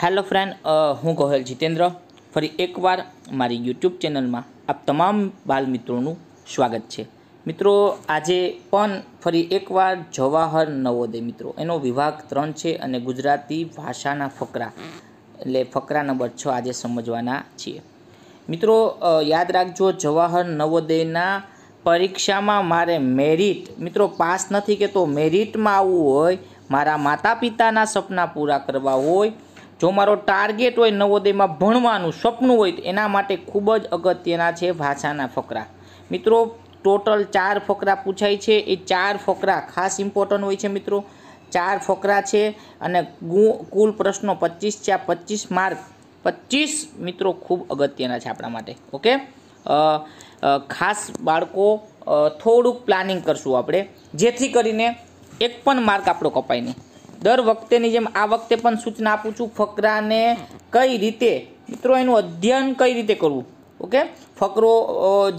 hello friend હું ગોહેલ જીતેન્દ્ર ફરી એકવાર મારી યુટ્યુબ ચેનલમાં આપ તમામ બાલ મિત્રોનું સ્વાગત છે મિત્રો આજે પણ ફરી એકવાર જવાહર નવોદય મિત્રો એનો વિભાગ ત્રણ છે અને ગુજરાતી ભાષાના ફકરા એટલે ફકરા નંબર છ આજે સમજવાના છીએ મિત્રો યાદ રાખજો જવાહર નવોદયના પરીક્ષામાં મારે મેરિટ મિત્રો પાસ નથી કે તો મેરિટમાં આવવું હોય મારા માતા પિતાના સપના પૂરા કરવા હોય જો મારો ટાર્ગેટ હોય નવોદયમાં ભણવાનું સપનું હોય તો એના માટે ખૂબ જ અગત્યના છે ભાષાના ફકરા મિત્રો ટોટલ ચાર ફકરા પૂછાય છે એ ચાર ફકરા ખાસ ઇમ્પોર્ટન્ટ હોય છે મિત્રો ચાર ફકરા છે અને કુલ પ્રશ્નો પચીસ છે આ પચીસ માર્ક પચીસ મિત્રો ખૂબ અગત્યના છે આપણા માટે ઓકે ખાસ બાળકો થોડુંક પ્લાનિંગ કરશું આપણે જેથી કરીને એક પણ માર્ક આપણો કપાય નહીં દર વખતેની જેમ આ વખતે પણ સૂચના આપું છું ફકરાને કઈ રીતે મિત્રો એનું અધ્યયન કઈ રીતે કરવું ઓકે ફકરો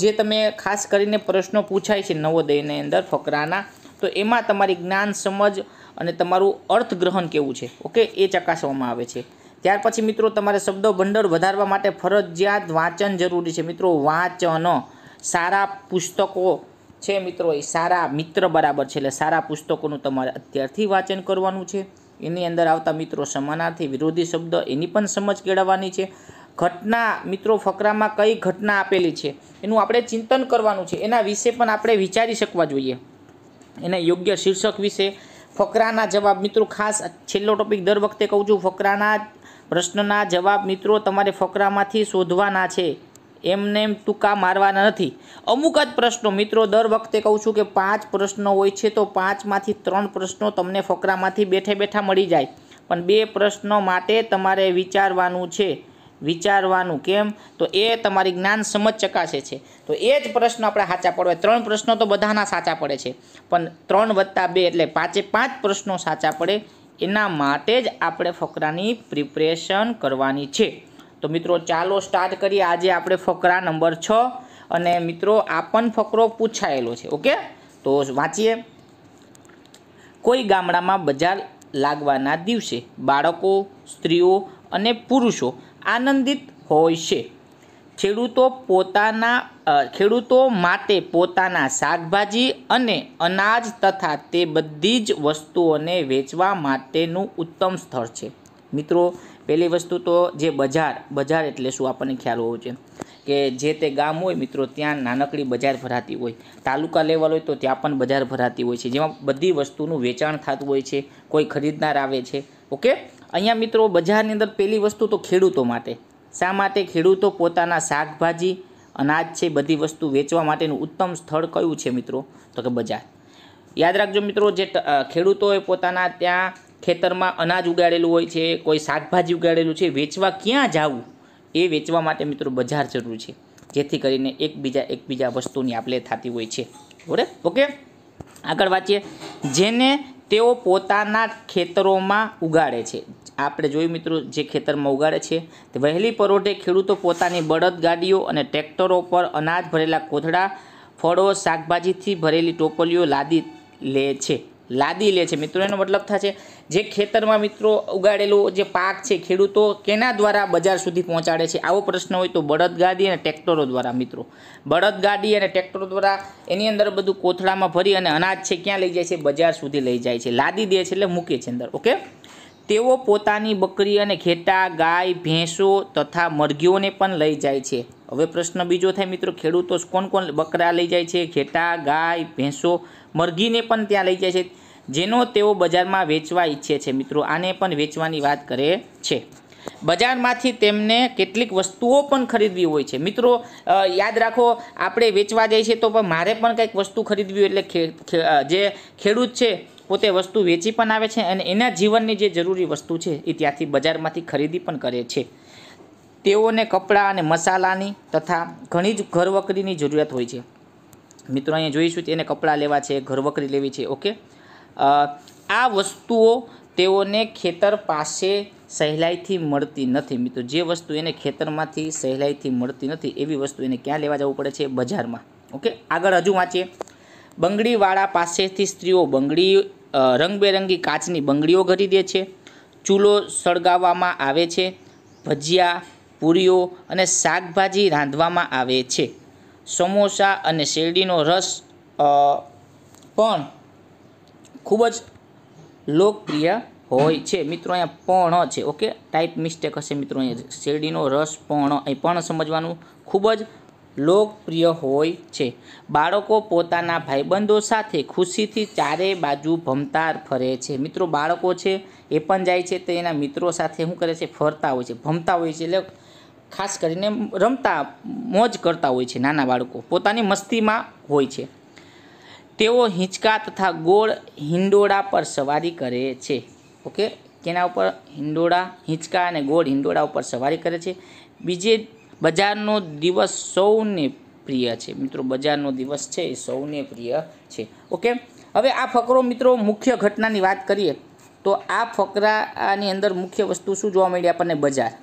જે તમે ખાસ કરીને પ્રશ્નો પૂછાય છે નવોદયની અંદર ફકરાના તો એમાં તમારી જ્ઞાન સમજ અને તમારું અર્થગ્રહણ કેવું છે ઓકે એ ચકાસવામાં આવે છે ત્યાર પછી મિત્રો તમારે શબ્દો વધારવા માટે ફરજિયાત વાંચન જરૂરી છે મિત્રો વાંચન સારા પુસ્તકો છે મિત્રો એ સારા મિત્ર બરાબર છે એટલે સારા પુસ્તકોનું તમારે અત્યારથી વાંચન કરવાનું છે એની અંદર આવતા મિત્રો સમાનાર્થી વિરોધી શબ્દ એની પણ સમજ કેળવવાની છે ઘટના મિત્રો ફકરામાં કઈ ઘટના આપેલી છે એનું આપણે ચિંતન કરવાનું છે એના વિશે પણ આપણે વિચારી શકવા જોઈએ એના યોગ્ય શીર્ષક વિશે ફકરાના જવાબ મિત્રો ખાસ છેલ્લો ટોપિક દર વખતે કહું છું ફકરાના પ્રશ્નના જવાબ મિત્રો તમારે ફકરામાંથી શોધવાના છે એમને એમ ટૂંકા મારવાના નથી અમુક જ પ્રશ્નો મિત્રો દર વખતે કહું છું કે પાંચ પ્રશ્નો હોય છે તો પાંચમાંથી ત્રણ પ્રશ્નો તમને ફકરામાંથી બેઠે બેઠા મળી જાય પણ બે પ્રશ્નો માટે તમારે વિચારવાનું છે વિચારવાનું કેમ તો એ તમારી જ્ઞાન સમજ ચકાસે છે તો એ જ પ્રશ્ન આપણે સાચા પડે ત્રણ પ્રશ્નો તો બધાના સાચા પડે છે પણ ત્રણ વત્તા બે એટલે પાંચે પાંચ પ્રશ્નો સાચા પડે એના માટે જ આપણે ફકરાની પ્રિપરેશન કરવાની છે તો મિત્રો ચાલો સ્ટાર્ટ કરીએ આજે આપણે ફકરા નંબર છ અને મિત્રો આપન ફકરો પૂછાયેલો છે ઓકે તો વાંચીએ કોઈ ગામડામાં બજાર લાગવાના દિવસે બાળકો સ્ત્રીઓ અને પુરુષો આનંદિત હોય છે ખેડૂતો પોતાના ખેડૂતો માટે પોતાના શાકભાજી અને અનાજ તથા તે બધી જ વસ્તુઓને વેચવા માટેનું ઉત્તમ સ્થળ છે મિત્રો પહેલી વસ્તુ તો જે બજાર બજાર એટલે શું આપણને ખ્યાલ હોવો છે કે જે તે ગામ હોય મિત્રો ત્યાં નાનકડી બજાર ભરાતી હોય તાલુકા લેવલ હોય તો ત્યાં પણ બજાર ભરાતી હોય છે જેમાં બધી વસ્તુનું વેચાણ થતું હોય છે કોઈ ખરીદનાર આવે છે ઓકે અહીંયા મિત્રો બજારની અંદર પહેલી વસ્તુ તો ખેડૂતો માટે શા માટે ખેડૂતો પોતાના શાકભાજી અનાજ છે બધી વસ્તુ વેચવા માટેનું ઉત્તમ સ્થળ કયું છે મિત્રો તો કે બજાર યાદ રાખજો મિત્રો જે ખેડૂતોએ પોતાના ત્યાં ખેતરમાં અનાજ ઉગાડેલું હોય છે કોઈ શાકભાજી ઉગાડેલું છે વેચવા ક્યાં જવું એ વેચવા માટે મિત્રો બજાર જરૂર છે જેથી કરીને એકબીજા એકબીજા વસ્તુની આપલે થતી હોય છે બરાબર ઓકે આગળ વાંચીએ જેને તેઓ પોતાના ખેતરોમાં ઉગાડે છે આપણે જોયું મિત્રો જે ખેતરમાં ઉગાડે છે તે વહેલી પરોઢે ખેડૂતો પોતાની બળદ ગાડીઓ અને ટ્રેક્ટરો પર અનાજ ભરેલા કોથળા ફળો શાકભાજીથી ભરેલી ટોપલીઓ લાદી લે છે લાદી લે છે મિત્રો એનો મતલબ થશે જે ખેતરમાં મિત્રો ઉગાડેલો જે પાક છે ખેડૂતો કેના દ્વારા બજાર સુધી પહોંચાડે છે આવો પ્રશ્ન હોય તો બળદગાડી અને ટ્રેક્ટરો દ્વારા મિત્રો બળદગાડી અને ટ્રેક્ટરો દ્વારા એની અંદર બધું કોથળામાં ભરી અને અનાજ છે ક્યાં લઈ જાય છે બજાર સુધી લઈ જાય છે લાદી દે છે એટલે મૂકે છે અંદર ઓકે તેઓ પોતાની બકરી અને ઘેટા ગાય ભેંસો તથા મરઘીઓને પણ લઈ જાય છે હવે પ્રશ્ન બીજો થાય મિત્રો ખેડૂતો કોણ કોણ બકરા લઈ જાય છે ઘેટા ગાય ભેંસો મરઘીને પણ ત્યાં લઈ જાય છે જેનો તેઓ બજારમાં વેચવા ઈચ્છે છે મિત્રો આને પણ વેચવાની વાત કરે છે બજારમાંથી તેમને કેટલીક વસ્તુઓ પણ ખરીદવી હોય છે મિત્રો યાદ રાખો આપણે વેચવા જઈએ છીએ તો પણ મારે પણ કંઈક વસ્તુ ખરીદવી એટલે જે ખેડૂત છે પોતે વસ્તુ વેચી પણ આવે છે અને એના જીવનની જે જરૂરી વસ્તુ છે એ ત્યાંથી બજારમાંથી ખરીદી પણ કરે છે તેઓને કપડાં અને મસાલાની તથા ઘણી જ ઘરવકરીની જરૂરિયાત હોય છે મિત્રો અહીંયા જોઈશું એને કપડાં લેવા છે ઘરવકરી લેવી છે ઓકે આ વસ્તુઓ તેઓને ખેતર પાસે સહેલાઈથી મળતી નથી મિત્રો જે વસ્તુ એને ખેતરમાંથી સહેલાઈથી મળતી નથી એવી વસ્તુ એને ક્યાં લેવા જવું પડે છે બજારમાં ઓકે આગળ હજુ વાંચીએ બંગડીવાળા પાસેથી સ્ત્રીઓ બંગડી રંગબેરંગી કાચની બંગડીઓ ઘડી દે છે ચૂલો સળગાવવામાં આવે છે ભજીયા પૂરીઓ અને શાકભાજી રાંધવામાં આવે છે સમોસા અને શેરડીનો રસ પણ ખૂબ જ લોકપ્રિય હોય છે મિત્રો અહીંયા પણ છે ઓકે ટાઈપ મિસ્ટેક હશે મિત્રો અહીંયા શેરડીનો રસ પણ અહીં પણ સમજવાનું ખૂબ જ લોકપ્રિય હોય છે બાળકો પોતાના ભાઈબંધો સાથે ખુશીથી ચારે બાજુ ભમતા ફરે છે મિત્રો બાળકો છે એ પણ જાય છે તો એના મિત્રો સાથે શું કરે છે ફરતા હોય છે ભમતા હોય છે એટલે ખાસ કરીને રમતા મોજ કરતા હોય છે નાના બાળકો પોતાની મસ્તીમાં હોય છે તેઓ હિંચકા તથા ગોળ હિંડોળા પર સવારી કરે છે ઓકે તેના ઉપર હિંડોળા હિંચકા અને ગોળ હિંડોળા ઉપર સવારી કરે છે બીજે બજારનો દિવસ સૌને પ્રિય છે મિત્રો બજારનો દિવસ છે એ સૌને પ્રિય છે ઓકે હવે આ ફકરો મિત્રો મુખ્ય ઘટનાની વાત કરીએ તો આ ફકરાની અંદર મુખ્ય વસ્તુ શું જોવા મળી આપણને બજાર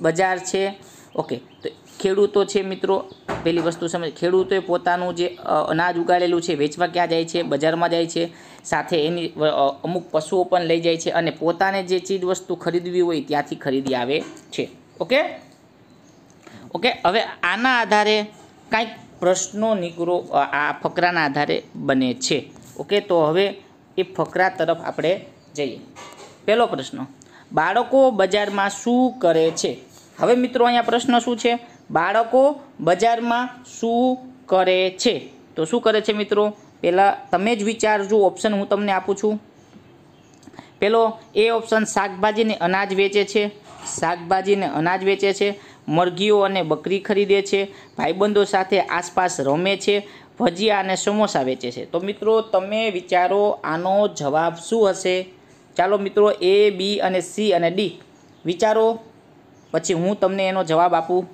બજાર છે ઓકે તો ખેડૂતો છે મિત્રો પહેલી વસ્તુ સમજ ખેડૂતોએ પોતાનું જે અનાજ ઉગાડેલું છે વેચવા ક્યાં જાય છે બજારમાં જાય છે સાથે એની અમુક પશુઓ પણ લઈ જાય છે અને પોતાને જે ચીજ વસ્તુ ખરીદવી હોય ત્યાંથી ખરીદી આવે છે ઓકે ઓકે હવે આના આધારે કાંઈક પ્રશ્નો નીકળો આ ફકરાના આધારે બને છે ઓકે તો હવે એ ફકરા તરફ આપણે જઈએ પહેલો પ્રશ્ન બાળકો બજારમાં શું કરે છે હવે મિત્રો અહીંયા પ્રશ્ન શું છે બાળકો બજારમાં શું કરે છે તો શું કરે છે મિત્રો પહેલાં તમે જ વિચારજો ઓપ્શન હું તમને આપું છું પહેલો એ ઓપ્શન શાકભાજીને અનાજ વેચે છે શાકભાજીને અનાજ વેચે છે મરઘીઓ અને બકરી ખરીદે છે ભાઈબંધો સાથે આસપાસ રમે છે ભજીયા અને સમોસા વેચે છે તો મિત્રો તમે વિચારો આનો જવાબ શું હશે ચાલો મિત્રો એ બી અને સી અને ડી વિચારો પછી હું તમને એનો જવાબ આપું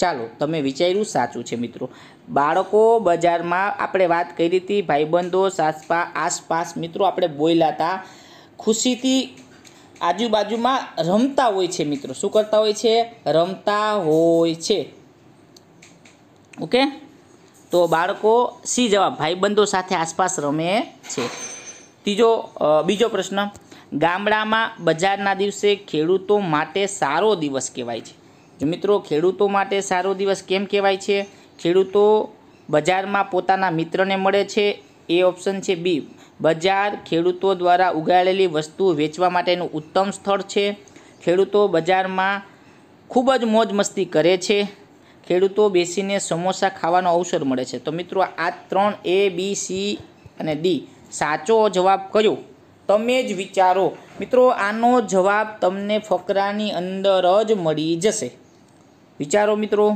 ચાલો તમે વિચાર્યું સાચું છે મિત્રો બાળકો બજારમાં આપણે વાત કરી હતી ભાઈબંધો સાસપા આસપાસ મિત્રો આપણે બોલ્યા હતા ખુશીથી આજુબાજુમાં રમતા હોય છે મિત્રો શું કરતા હોય છે રમતા હોય છે ઓકે તો બાળકો સી જવાબ ભાઈબંધો સાથે આસપાસ રમે છે ત્રીજો બીજો પ્રશ્ન ગામડામાં બજારના દિવસે ખેડૂતો માટે સારો દિવસ કહેવાય છે મિત્રો ખેડૂતો માટે સારો દિવસ કેમ કહેવાય છે ખેડૂતો બજારમાં પોતાના મિત્રને મળે છે એ ઓપ્શન છે બી બજાર ખેડૂતો દ્વારા ઉગાડેલી વસ્તુ વેચવા માટેનું ઉત્તમ સ્થળ છે ખેડૂતો બજારમાં ખૂબ જ મોજ મસ્તી કરે છે ખેડૂતો બેસીને સમોસા ખાવાનો અવસર મળે છે તો મિત્રો આ ત્રણ એ બી સી અને ડી સાચો જવાબ કયો તમે જ વિચારો મિત્રો આનો જવાબ તમને ફકરાની અંદર જ મળી જશે વિચારો મિત્રો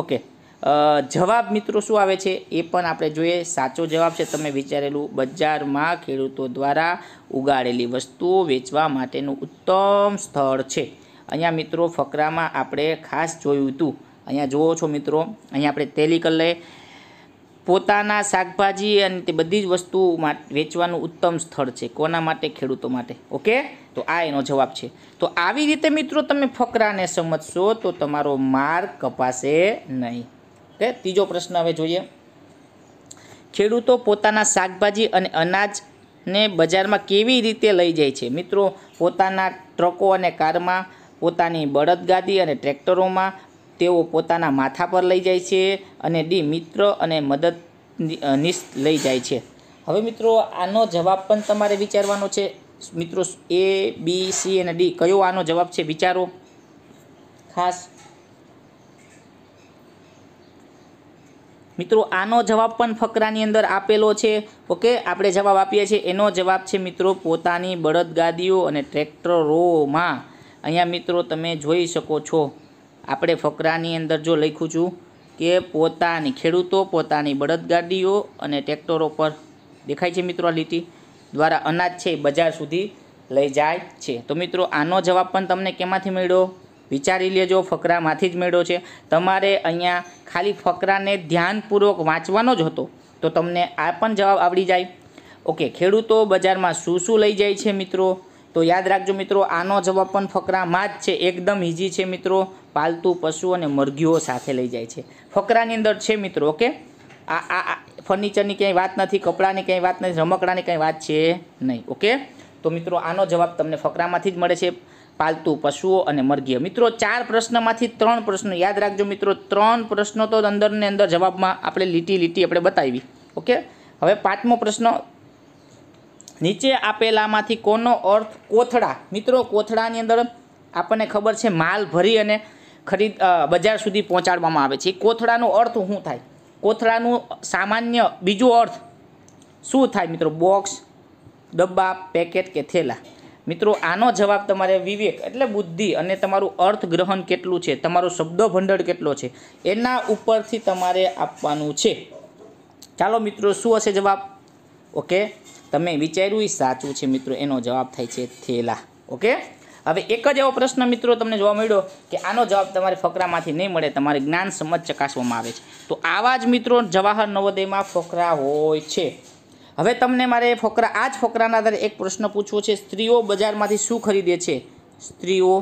ઓકે જવાબ મિત્રો શું આવે છે એ પણ આપણે જોઈએ સાચો જવાબ છે તમે વિચારેલું બજારમાં ખેડૂતો દ્વારા ઉગાડેલી વસ્તુઓ વેચવા માટેનું ઉત્તમ સ્થળ છે અહીંયા મિત્રો ફકરામાં આપણે ખાસ જોયું હતું અહીંયા જુઓ છો મિત્રો અહીંયા આપણે તેલીકલ્લે પોતાના શાકભાજી અને તે બધી જ વસ્તુ વેચવાનું ઉત્તમ સ્થળ છે કોના માટે ખેડૂતો માટે ઓકે તો આ એનો જવાબ છે તો આવી રીતે મિત્રો તમે ફકરાને સમજશો તો તમારો માર્ગ કપાશે નહીં કે ત્રીજો પ્રશ્ન હવે જોઈએ ખેડૂતો પોતાના શાકભાજી અને અનાજને બજારમાં કેવી રીતે લઈ જાય છે મિત્રો પોતાના ટ્રકો અને કારમાં પોતાની બળદગાદી અને ટ્રેક્ટરોમાં તેઓ પોતાના માથા પર લઈ જાય છે અને ડી મિત્ર અને મદદ લઈ જાય છે હવે મિત્રો આનો જવાબ પણ તમારે વિચારવાનો છે મિત્રો એ બી સી અને ડી કયો આનો જવાબ છે વિચારો ખાસ મિત્રો આનો જવાબ પણ ફકરાની અંદર આપેલો છે ઓકે આપણે જવાબ આપીએ છીએ એનો જવાબ છે મિત્રો પોતાની બળદગાડીઓ અને ટ્રેક્ટરોમાં અહીંયા મિત્રો તમે જોઈ શકો છો આપણે ફકરાની અંદર જો લખું છું કે પોતાની ખેડૂતો પોતાની બળદગાડીઓ અને ટ્રેક્ટરો પર દેખાય છે મિત્રો આ લીટી દ્વારા અનાજ છે બજાર સુધી લઈ જાય છે તો મિત્રો આનો જવાબ પણ તમને કેમાંથી મળ્યો વિચારી લેજો ફકરામાંથી જ મેળો છે તમારે અહીંયા ખાલી ફકરાને ધ્યાનપૂર્વક વાંચવાનો જ હતો તો તમને આ પણ જવાબ આવડી જાય ઓકે ખેડૂતો બજારમાં શું શું લઈ જાય છે મિત્રો તો યાદ રાખજો મિત્રો આનો જવાબ પણ ફકરામાં જ છે એકદમ ઇઝી છે મિત્રો પાલતુ પશુ અને મરઘીઓ સાથે લઈ જાય છે ફકરાની અંદર છે મિત્રો ઓકે આ આ ફર્નિચરની કંઈ વાત નથી કપડાની ક્યાંય વાત નથી રમકડાની ક્યાંય વાત છે નહીં ઓકે તો મિત્રો આનો જવાબ તમને ફકરામાંથી જ મળે છે પાલતુ પશુઓ અને મરઘીઓ મિત્રો ચાર પ્રશ્નમાંથી ત્રણ પ્રશ્નો યાદ રાખજો મિત્રો ત્રણ પ્રશ્નો તો અંદરને અંદર જવાબમાં આપણે લીટી લીટી આપણે બતાવી ઓકે હવે પાંચમો પ્રશ્ન નીચે આપેલામાંથી કોનો અર્થ કોથળા મિત્રો કોથળાની અંદર આપણને ખબર છે માલ ભરી અને ખરીદ બજાર સુધી પહોંચાડવામાં આવે છે કોથળાનો અર્થ શું થાય કોથળાનું સામાન્ય બીજો અર્થ શું થાય મિત્રો બોક્સ ડબ્બા પેકેટ કે થેલા મિત્રો આનો જવાબ તમારે વિવેક એટલે બુદ્ધિ અને તમારું અર્થગ્રહણ કેટલું છે તમારો શબ્દો કેટલો છે એના ઉપરથી તમારે આપવાનું છે ચાલો મિત્રો શું હશે જવાબ ઓકે તમે વિચાર્યું એ સાચું છે મિત્રો એનો જવાબ થાય છે થેલા ઓકે હવે એક જ એવો પ્રશ્ન મિત્રો તમને જોવા મળ્યો કે આનો જવાબ તમારે ફકરામાંથી નહીં મળે તમારે જ્ઞાન સમજ ચકાસવામાં આવે છે તો આવા જ મિત્રો જવાહર નવોદયમાં ફકરા હોય છે હવે તમને મારે ફોકરા આ જ ફોકરાના આધારે એક પ્રશ્ન પૂછવો છે સ્ત્રીઓ બજારમાંથી શું ખરીદે છે સ્ત્રીઓ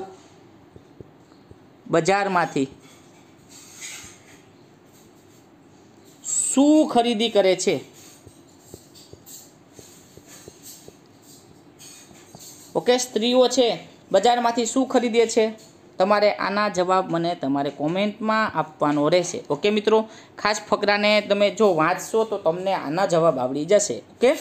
બજારમાંથી શું ખરીદી કરે છે ઓકે સ્ત્રીઓ છે બજારમાંથી શું ખરીદે છે તમારે આના જવાબ મને તમારે કોમેન્ટમાં આપવાનો રહેશે ઓકે મિત્રો ખાસ ફકરાને તમે જો વાંચશો તો તમને આના જવાબ આવડી જશે ઓકે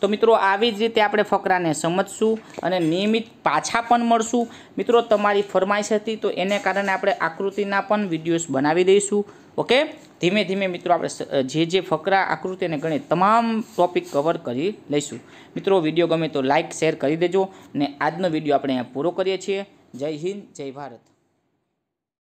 તો મિત્રો આવી જ રીતે આપણે ફકરાને સમજશું અને નિયમિત પાછા પણ મળશું મિત્રો તમારી ફરમાઈશ હતી તો એને કારણે આપણે આકૃતિના પણ વિડીયોઝ બનાવી દઈશું ઓકે ધીમે ધીમે મિત્રો આપણે જે જે ફકરા આકૃતિ અને ગણિત તમામ ટોપિક કવર કરી લઈશું મિત્રો વિડીયો ગમે તો લાઇક શેર કરી દેજો અને આજનો વિડીયો આપણે અહીંયા પૂરો કરીએ છીએ જય હિન્દ જય ભારત